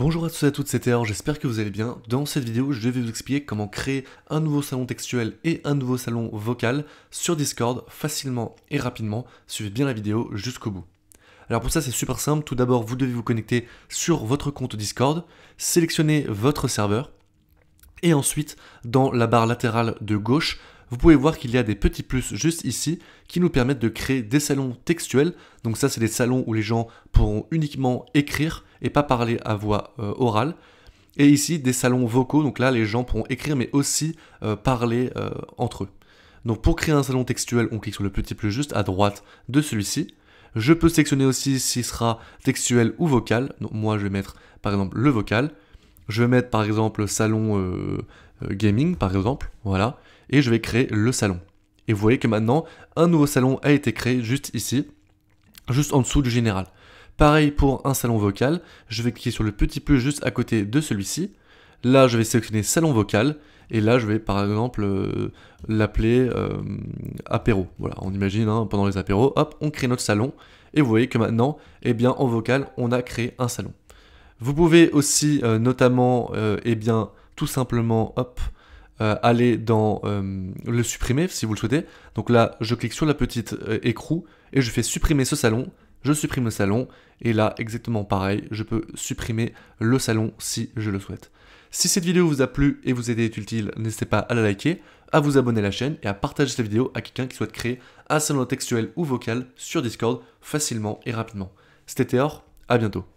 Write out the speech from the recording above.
Bonjour à tous et à toutes, c'est Théor, j'espère que vous allez bien. Dans cette vidéo, je vais vous expliquer comment créer un nouveau salon textuel et un nouveau salon vocal sur Discord facilement et rapidement. Suivez bien la vidéo jusqu'au bout. Alors pour ça, c'est super simple. Tout d'abord, vous devez vous connecter sur votre compte Discord, sélectionner votre serveur et ensuite, dans la barre latérale de gauche, vous pouvez voir qu'il y a des petits plus juste ici qui nous permettent de créer des salons textuels. Donc ça, c'est des salons où les gens pourront uniquement écrire et pas parler à voix euh, orale. Et ici, des salons vocaux, donc là, les gens pourront écrire, mais aussi euh, parler euh, entre eux. Donc pour créer un salon textuel, on clique sur le petit plus juste à droite de celui-ci. Je peux sélectionner aussi s'il sera textuel ou vocal. Donc moi, je vais mettre par exemple le vocal. Je vais mettre par exemple salon gaming, par exemple. Voilà. Et je vais créer le salon. Et vous voyez que maintenant, un nouveau salon a été créé juste ici, juste en dessous du général. Pareil pour un salon vocal, je vais cliquer sur le petit plus juste à côté de celui-ci. Là, je vais sélectionner salon vocal et là, je vais par exemple euh, l'appeler euh, apéro. Voilà, on imagine hein, pendant les apéros, hop, on crée notre salon et vous voyez que maintenant, eh bien, en vocal, on a créé un salon. Vous pouvez aussi euh, notamment, eh bien, tout simplement, hop, aller dans le supprimer si vous le souhaitez. Donc là, je clique sur la petite écrou et je fais supprimer ce salon je supprime le salon, et là, exactement pareil, je peux supprimer le salon si je le souhaite. Si cette vidéo vous a plu et vous a été utile, n'hésitez pas à la liker, à vous abonner à la chaîne et à partager cette vidéo à quelqu'un qui souhaite créer un salon textuel ou vocal sur Discord facilement et rapidement. C'était Théor, à bientôt.